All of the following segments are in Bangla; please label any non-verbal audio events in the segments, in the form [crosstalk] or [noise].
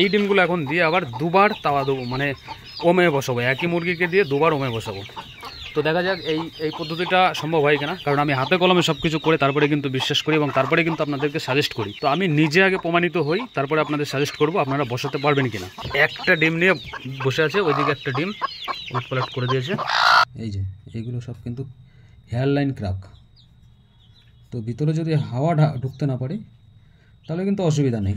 এই ডিমগুলো এখন দিয়ে আবার দুবার তাওয়া দেবো মানে ওমে বসাবো একই মুরগিকে দিয়ে দুবার ওমে বসাবো তো দেখা যাক এই এই পদ্ধতিটা সম্ভব হয় কিনা কারণ আমি হাতে কলমে সব কিছু করে তারপরে কিন্তু বিশ্বাস করি এবং তারপরে কিন্তু আপনাদেরকে সাজেস্ট করি তো আমি নিজে আগে প্রমাণিত হই তারপরে আপনাদের সাজেস্ট করব আপনারা বসাতে পারবেন কিনা একটা ডিম নিয়ে বসে আছে ওইদিকে একটা ডিম উৎপালট করে দিয়েছে এই যে এইগুলো সব কিন্তু হেয়ারলাইন ক্রাক তো ভিতরে যদি হাওয়া ঢুকতে না পারে তাহলে কিন্তু অসুবিধা নেই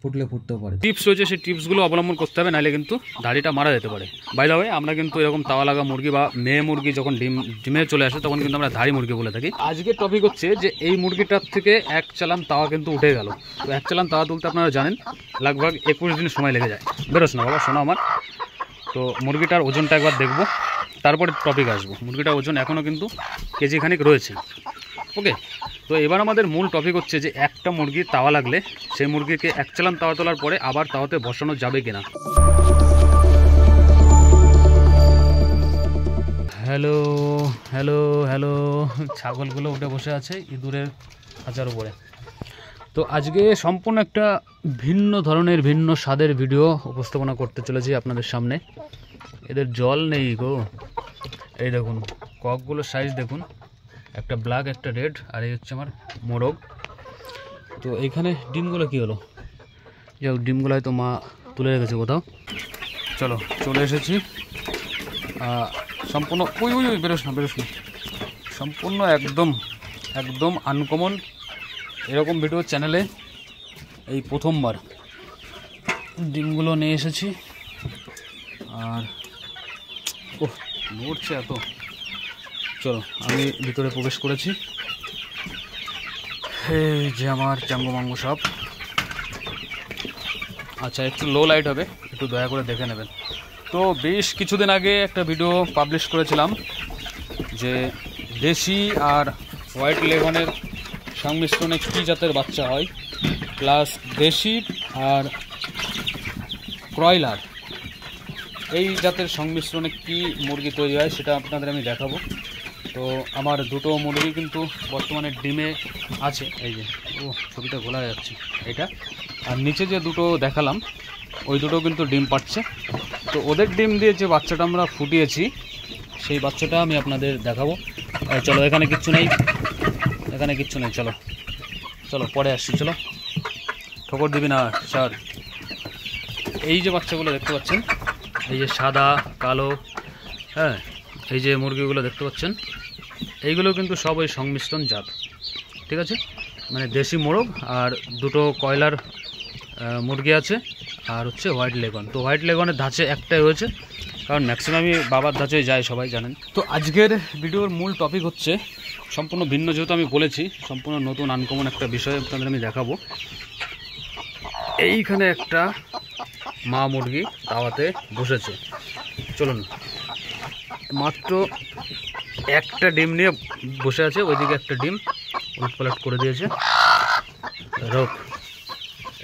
ফুটলে ফুটতেও পারে টিপস রয়েছে সেই টিপসগুলো অবলম্বন করতে হবে নাহলে কিন্তু দাড়িটা মারা যেতে পারে বাইদা হয়ে আমরা কিন্তু এরকম তাওয়া লাগা মুরগি বা মেয়ে মুরগি যখন ডিম ডিমে চলে আসে তখন কিন্তু আমরা ধাড়ি মুরগি বলে থাকি আজকে টপিক হচ্ছে যে এই মুরগিটার থেকে এক চালান তাওয়া কিন্তু উঠে গেল তো এক চালান তাওয়া তুলতে আপনারা জানেন লাগভাগ একুশ দিন সময় লেগে যায় বেরোস না বাবা শোনো আমার তো মুরগিটার ওজনটা একবার দেখবো তারপরে টপিক আসবো মুরগিটার ওজন এখনও কিন্তু কেজিখানিক রয়েছে ওকে তো এবার আমাদের মূল টপিক হচ্ছে যে একটা মুরগির তাওয়া লাগলে সেই মুরগিকে এক চালান তাওয়া তোলার পরে আবার তাওয়াতে বসানো যাবে কিনা হ্যালো হ্যালো হ্যালো ছাগলগুলো উঠে বসে আছে ইঁদুরের খাঁচার উপরে তো আজকে সম্পূর্ণ একটা ভিন্ন ধরনের ভিন্ন স্বাদের ভিডিও উপস্থাপনা করতে চলেছি আপনাদের সামনে এদের জল নেই গো এই দেখুন ককগুলোর সাইজ দেখুন একটা ব্ল্যাক একটা রেড আর এই হচ্ছে আমার মোরগ তো এখানে ডিমগুলো কি হলো যাই হোক ডিমগুলো হয়তো মা তুলে রেখেছে কোথাও চলো চলে এসেছি সম্পূর্ণ ওই ওই ওই বেরোস না বেরোস না সম্পূর্ণ একদম একদম আনকমন এরকম ভিডিও চ্যানেলে এই প্রথমবার ডিমগুলো নিয়ে এসেছি আর ও নড়ছে এত চলো আমি ভিতরে প্রবেশ করেছি এই যে আমার চাঙ্গমাঙ্গ সব আচ্ছা একটু লো লাইট হবে একটু দয়া করে দেখে নেবেন তো বেশ কিছুদিন আগে একটা ভিডিও পাবলিশ করেছিলাম যে দেশি আর হোয়াইট লেভানের সংমিশ্রণে কী জাতের বাচ্চা হয় প্লাস দেশি আর ব্রয়লার এই জাতের সংমিশ্রণে কি মুরগি তৈরি হয় সেটা আপনাদের আমি দেখাবো তো আমার দুটো মুরগি কিন্তু বর্তমানে ডিমে আছে এই যে ও ছবিটা ঘোলা যাচ্ছে এটা আর নিচে যে দুটো দেখালাম ওই দুটো কিন্তু ডিম পাচ্ছে তো ওদের ডিম দিয়ে যে বাচ্চাটা আমরা ফুটিয়েছি সেই বাচ্চাটা আমি আপনাদের দেখাবো চলো এখানে কিচ্ছু নেই এখানে কিচ্ছু নেই চলো চলো পরে আসছি চলো ঠকর দিবি না স্যার এই যে বাচ্চাগুলো দেখতে পাচ্ছেন এই যে সাদা কালো হ্যাঁ এই যে মুরগিগুলো দেখতে পাচ্ছেন এইগুলো কিন্তু সব ওই সংমিশ্রণ জাত ঠিক আছে মানে দেশি মোরগ আর দুটো কয়লার মুরগি আছে আর হচ্ছে হোয়াইট লেগন তো হোয়াইট লেগনের ধাঁচে একটাই হয়েছে কারণ ম্যাক্সিমামই বাবার ধাঁচেই যায় সবাই জানেন তো আজকের ভিডিওর মূল টপিক হচ্ছে সম্পূর্ণ ভিন্ন যেহেতু আমি বলেছি সম্পূর্ণ নতুন আনকমন একটা বিষয় আপনাদের আমি দেখাবো এইখানে একটা মা মুরগি তাওয়াতে বসেছে চলুন মাত্র একটা ডিম নিয়ে বসে আছে ওইদিকে একটা ডিম পালট করে দিয়েছে রোগ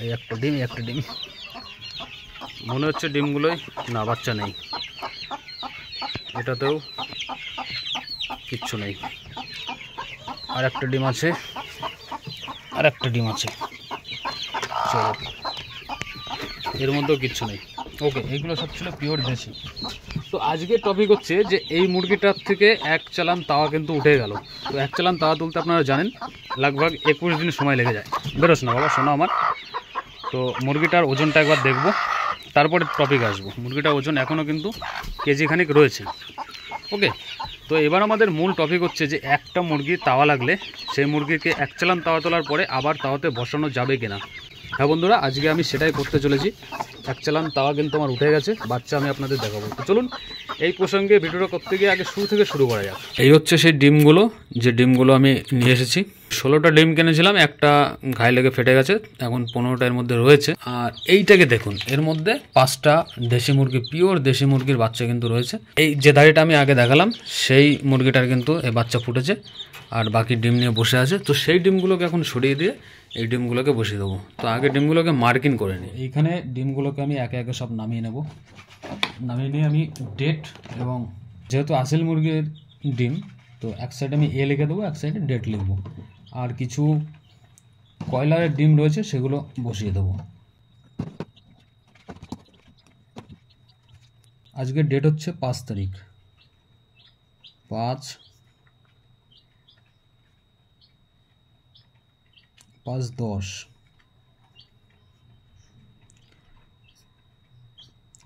এই একটা ডিম একটা ডিম মনে হচ্ছে ডিমগুলোই না বাচ্চা নেই এটাতেও কিচ্ছু নেই আর একটা ডিম আছে আর একটা ডিম আছে এর মধ্যেও কিচ্ছু নেই ওকে এইগুলো সব ছিল পিওর দেশি তো আজকের টপিক হচ্ছে যে এই মুরগিটার থেকে এক চালান তাওয়া কিন্তু উঠে গেল তো এক চালান তাওয়া তুলতে আপনারা জানেন লাগভাগ একুশ দিন সময় লেগে যায় বেরোস না বাবা শোনো আমার তো মুরগিটার ওজনটা একবার দেখব তারপরে টপিক আসবো মুরগিটার ওজন এখনও কিন্তু কেজিখানিক রয়েছে ওকে তো এবার আমাদের মূল টপিক হচ্ছে যে একটা মুরগি তাওয়া লাগলে সেই মুরগিকে এক চালান তাওয়া তোলার পরে আবার তাওয়াতে বসানো যাবে কিনা হ্যাঁ বন্ধুরা আজকে আমি সেটাই করতে চলেছি এক চালান তাওয়া কিন্তু আমার উঠে গেছে বাচ্চা আমি আপনাদের দেখাবো তো চলুন এই প্রসঙ্গে ভিডিওটা করতে গিয়ে আগে শুরু থেকে শুরু করা যাক এই হচ্ছে সেই ডিমগুলো যে ডিমগুলো আমি নিয়ে এসেছি ষোলোটা ডিম কিনেছিলাম একটা ঘায়ে লেগে ফেটে গেছে এখন পনেরোটা এর মধ্যে রয়েছে আর এইটাকে দেখুন এর মধ্যে পাঁচটা দেশি মুরগি পিওর দেশি মুরগির বাচ্চা কিন্তু রয়েছে এই যে দাড়িটা আমি আগে দেখালাম সেই মুরগিটার কিন্তু এই বাচ্চা ফুটেছে আর বাকি ডিম নিয়ে বসে আছে তো সেই ডিমগুলোকে এখন সরিয়ে দিয়ে এই ডিমগুলোকে বসিয়ে দেবো তো আগে ডিমগুলোকে মার্কিং করে নিই এইখানে ডিমগুলোকে আমি একে একে সব নামিয়ে নেব নামিয়ে নিয়ে আমি ডেট এবং যেহেতু আসিল মুরগির ডিম তো এক সাইডে আমি এ লিখে দেবো এক সাইডে ডেট লিখব আর কিছু কয়লারের ডিম রয়েছে সেগুলো বসিয়ে দেবো আজকের ডেট হচ্ছে পাঁচ তারিখ পাঁচ পাজডশ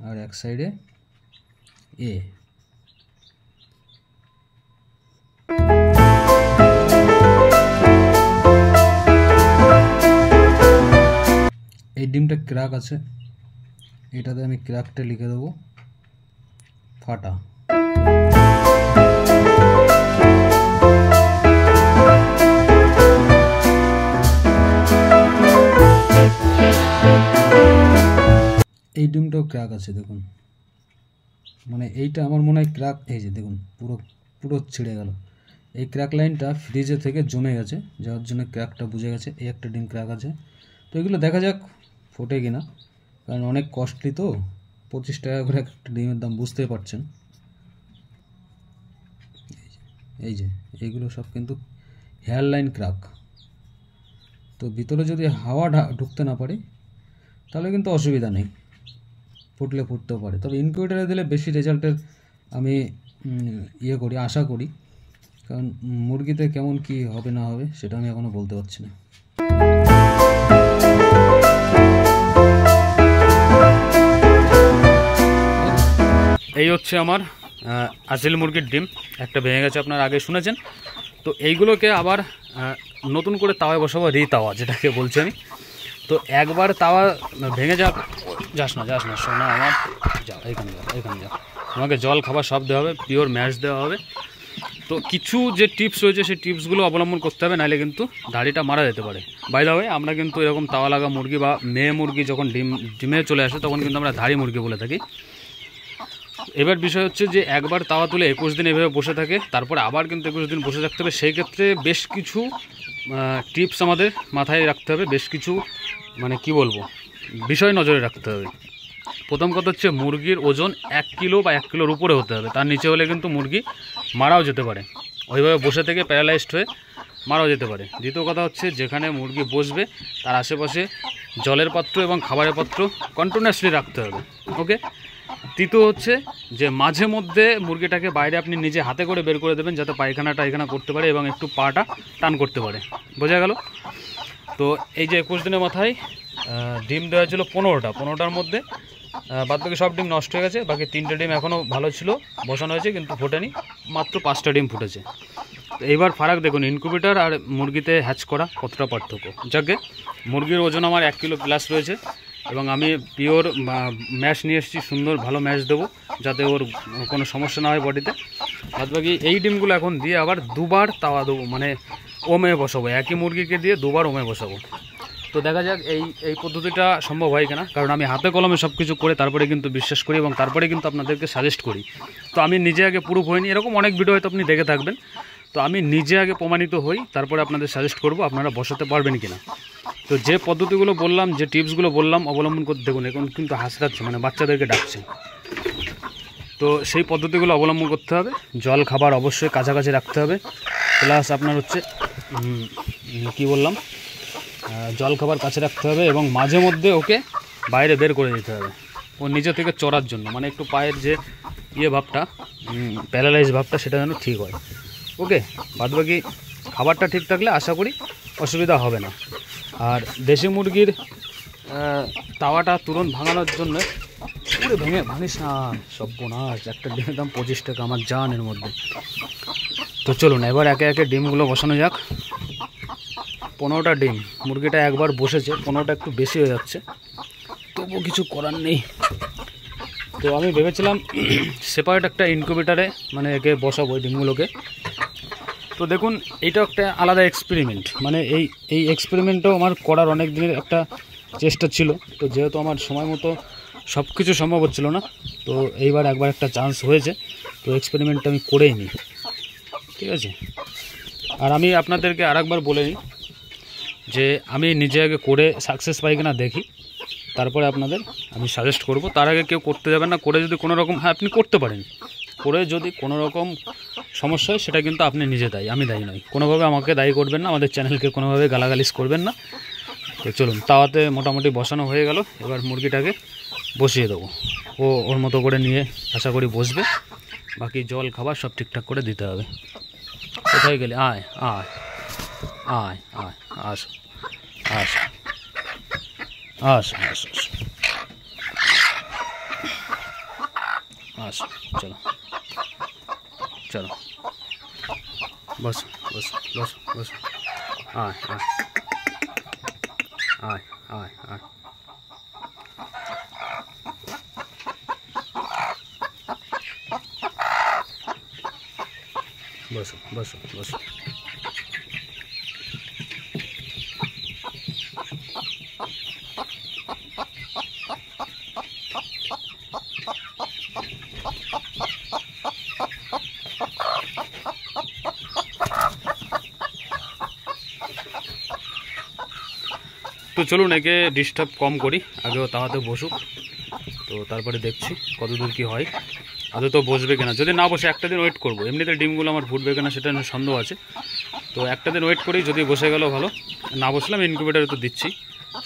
আর এক সাইডে এ এই ডিমটা ক্র্যাক আছে এইটাতে আমি ক্র্যাকতে লিখে দেব ফাটা এই ডিমটাও ক্র্যাক আছে দেখুন মানে এইটা আমার মনে হয় ক্র্যাক এই যে দেখুন পুরো পুরো ছিঁড়ে গেল এই ক্র্যাক লাইনটা ফ্রিজে থেকে জমে গেছে যাওয়ার জন্য ক্র্যাকটা বুঝে গেছে এই একটা ডিম ক্র্যাক আছে তো এগুলো দেখা যাক ফোটে কিনা কারণ অনেক কস্টলি তো পঁচিশ টাকা করে একটা ডিমের দাম বুঝতে পারছেন এই যে এইগুলো সব কিন্তু হেয়ারলাইন ক্র্যাক তো ভিতরে যদি হাওয়া ঢুকতে না পারে তাহলে কিন্তু অসুবিধা নেই ফুটলে ফুটতেও পারে তবে ইনকিউবেটারে দিলে বেশি রেজাল্টের আমি ইয়ে করি আশা করি কারণ মুরগিতে কেমন কি হবে না হবে সেটা আমি এখনও বলতে পারছি না এই হচ্ছে আমার আসিল মুরগির ডিম একটা ভেঙে গেছে আপনার আগে শুনেছেন তো এইগুলোকে আবার নতুন করে তাওয়ায় বসাবো রি তাওয়া যেটাকে বলছি আমি তো একবার তাওয়া ভেঙে যাওয়ার যাস না যাস না সোনা আমার যাও এখানে যাও এখানে যাও তোমাকে জল খাবার সব দেওয়া হবে পিওর ম্যাশ দেওয়া হবে তো কিছু যে টিপস রয়েছে সেই টিপসগুলো অবলম্বন করতে হবে নাহলে কিন্তু দাড়িটা মারা যেতে পারে বাইরে হয়ে আমরা কিন্তু এরকম তাওয়া লাগা মুরগি বা মেয়ে মুরগি যখন ডিম ডিমে চলে আসে তখন কিন্তু আমরা ধাড়ি মুরগি বলে থাকি এবার বিষয় হচ্ছে যে একবার তাওয়া তুলে একুশ দিন এভাবে বসে থাকে তারপর আবার কিন্তু একুশ দিন বসে থাকতে হবে সেই ক্ষেত্রে বেশ কিছু টিপস আমাদের মাথায় রাখতে হবে বেশ কিছু মানে কি বলবো বিষয় নজরে রাখতে হবে প্রথম কথা হচ্ছে মুরগির ওজন এক কিলো বা এক কিলোর উপরে হতে হবে তার নিচে হলে কিন্তু মুরগি মারাও যেতে পারে ওইভাবে বসে থেকে প্যারালাইজড হয়ে মারাও যেতে পারে দ্বিতীয় কথা হচ্ছে যেখানে মুরগি বসবে তার আশেপাশে জলের পাত্র এবং খাবারের পাত্র কন্টিনিউয়াসলি রাখতে হবে ওকে তৃতীয় হচ্ছে যে মাঝে মধ্যে মুরগিটাকে বাইরে আপনি নিজে হাতে করে বের করে দেবেন যাতে পায়খানা টায়খানা করতে পারে এবং একটু পাটা টান করতে পারে বোঝা গেল তো এই যে একুশ দিনের মাথায় ডিম দেওয়া ছিল পনেরোটা পনেরোটার মধ্যে বাদ বাকি সব ডিম নষ্ট হয়ে গেছে বাকি তিনটে ডিম এখনও ভালো ছিল বসানো হয়েছে কিন্তু ফোটেনি মাত্র পাঁচটা ডিম ফুটেছে এইবার ফারাক দেখুন ইনকুবেটার আর মুরগিতে হ্যাচ করা কতটা পার্থক্য যাকে মুরগির ওজন আমার এক কিলো প্লাস রয়েছে এবং আমি পিওর ম্যাশ নিয়ে এসেছি সুন্দর ভালো ম্যাশ দেবো যাতে ওর কোনো সমস্যা না হয় বডিতে বাদ বাকি এই ডিমগুলো এখন দিয়ে আবার দুবার তাওয়া দেবো মানে ওমে বসাবো একই মুরগিকে দিয়ে দুবার ওমে বসাবো তো দেখা যাক এই এই পদ্ধতিটা সম্ভব হয় কিনা কারণ আমি হাতে কলমে সব কিছু করে তারপরে কিন্তু বিশ্বাস করি এবং তারপরে কিন্তু আপনাদেরকে সাজেস্ট করি তো আমি নিজে আগে প্রুফ হইনি এরকম অনেক ভিডিও হয়তো আপনি দেখে থাকবেন তো আমি নিজে আগে প্রমাণিত হই তারপরে আপনাদের সাজেস্ট করব আপনারা বসাতে পারবেন কিনা তো যে পদ্ধতিগুলো বললাম যে টিপসগুলো বললাম অবলম্বন করতে দেখুন এখন কিন্তু হাসরাচ্ছে মানে বাচ্চাদেরকে ডাকছে তো সেই পদ্ধতিগুলো অবলম্বন করতে হবে জল খাবার অবশ্যই কাছাকাছি রাখতে হবে প্লাস আপনার হচ্ছে কি বললাম জল খাবার কাছে রাখতে হবে এবং মাঝে মধ্যে ওকে বাইরে বের করে দিতে হবে ও নিজে থেকে চড়ার জন্য মানে একটু পায়ের যে ইয়ে ভাবটা প্যারালাইজ ভাবটা সেটা যেন ঠিক হয় ওকে বাদবাকি খাবারটা ঠিক থাকলে আশা করি অসুবিধা হবে না আর দেশি মুরগির তাওয়াটা তুরন্ত ভাঙানোর জন্য পুরো ভেঙে ভাঙিস না সব্যনাশ একটা ডিমের দাম পঁচিশ টাকা আমার জান এর মধ্যে তো চলুন এবার একে একে ডিমগুলো বসানো যাক পনেরোটা ডিম মুরগিটা একবার বসেছে পনেরোটা একটু বেশি হয়ে যাচ্ছে তবুও কিছু করার নেই তো আমি ভেবেছিলাম সেপারেট [clears throat] একটা ইনকিউবেটারে মানে একে বসাবো ওই ডিমগুলোকে তো দেখুন এইটা একটা আলাদা এক্সপেরিমেন্ট মানে এই এই এক্সপেরিমেন্টও আমার করার অনেক দিনের একটা চেষ্টা ছিল তো যেহেতু আমার সময় মতো সব কিছু সম্ভব হচ্ছিল না তো এইবার একবার একটা চান্স হয়েছে তো এক্সপেরিমেন্টটা আমি করেই নিই ঠিক আছে আর আমি আপনাদেরকে আরেকবার বলে নিই যে আমি নিজে আগে করে সাকসেস পাই কিনা দেখি তারপরে আপনাদের আমি সাজেস্ট করব তার আগে কেউ করতে যাবেন না করে যদি কোনো রকম হ্যাঁ আপনি করতে পারেন করে যদি কোনো রকম সমস্যা হয় সেটা কিন্তু আপনি নিজে দায়ী আমি দায়ী নই কোনোভাবে আমাকে দায়ী করবেন না আমাদের চ্যানেলকে কোনোভাবে গালাগালিস করবেন না তো চলুন তাওয়াতে মোটামুটি বসানো হয়ে গেল এবার মুরগিটাকে বসিয়ে দেবো ও ওর মতো করে নিয়ে আশা করি বসবে বাকি জল খাবার সব ঠিকঠাক করে দিতে হবে কোথায় গেলে আয় আয় Ai, Aye, aye, awesome, awesome, awesome, awesome, awesome, चलो, चलो, Bas, bas, bas, bas. Ai, ai. Ai, ai, ai. Bas, bas, bas. চলুন একে ডিস্টার্ব কম করি আগেও তাহাতে বসুক তো তারপরে দেখছি কতদূর কি হয় আগে তো বসবে কিনা যদি না বসে একটা দিন ওয়েট করবো এমনিতে ডিমগুলো আমার ফুটবে কিনা সেটা সন্দেহ আছে তো একটা দিন ওয়েট করি যদি বসে গেল ভালো না বসলাম ইনকিউবেটারে তো দিচ্ছি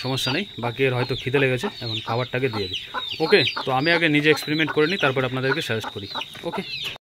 সমস্যা নেই বাকি এর হয়তো খিদে লেগেছে এখন খাবারটাকে দিয়ে দিই ওকে তো আমি আগে নিজে এক্সপেরিমেন্ট করে নিই তারপর আপনাদেরকে সাজেস্ট করি ওকে